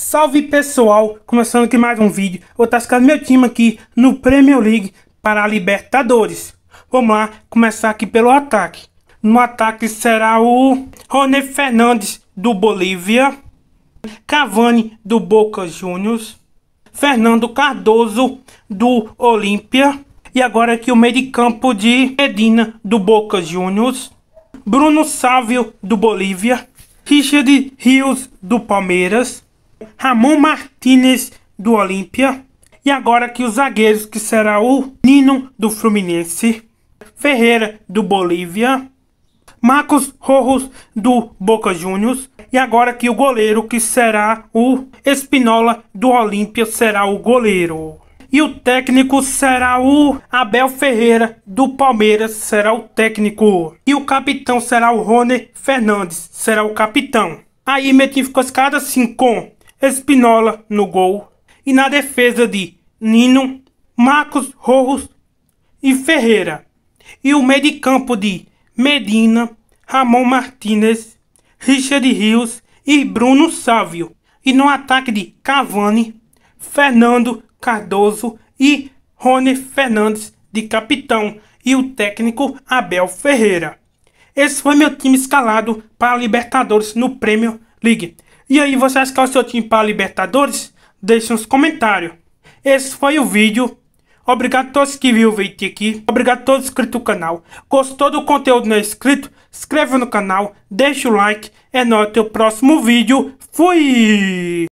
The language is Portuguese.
Salve pessoal, começando aqui mais um vídeo. Vou tascar meu time aqui no Premier League para a Libertadores. Vamos lá, começar aqui pelo ataque. No ataque será o Rony Fernandes do Bolívia, Cavani do Boca Juniors, Fernando Cardoso do Olímpia e agora aqui o meio de campo de Medina do Boca Juniors, Bruno Sávio do Bolívia, Richard Rios do Palmeiras, Ramon Martinez do Olímpia. E agora que os zagueiros, que será o Nino do Fluminense, Ferreira do Bolívia, Marcos Rojos do Boca Juniors. E agora que o goleiro, que será o Espinola do Olímpia, será o goleiro. E o técnico será o Abel Ferreira do Palmeiras, será o técnico. E o capitão será o Rony Fernandes, será o capitão. Aí meu ficou escada assim com Espinola no gol e na defesa de Nino, Marcos Roros e Ferreira. E o meio de campo de Medina, Ramon Martinez, Richard Rios e Bruno Sávio. E no ataque de Cavani, Fernando Cardoso e Rony Fernandes de capitão e o técnico Abel Ferreira. Esse foi meu time escalado para a Libertadores no Prêmio League. E aí, você acha que é o seu time para a Libertadores? Deixe nos comentários. Esse foi o vídeo. Obrigado a todos que viram o vídeo aqui. Obrigado a todos inscritos no canal. Gostou do conteúdo não é inscrito? Inscreva no canal, deixa o like. É nóis, até o próximo vídeo. Fui!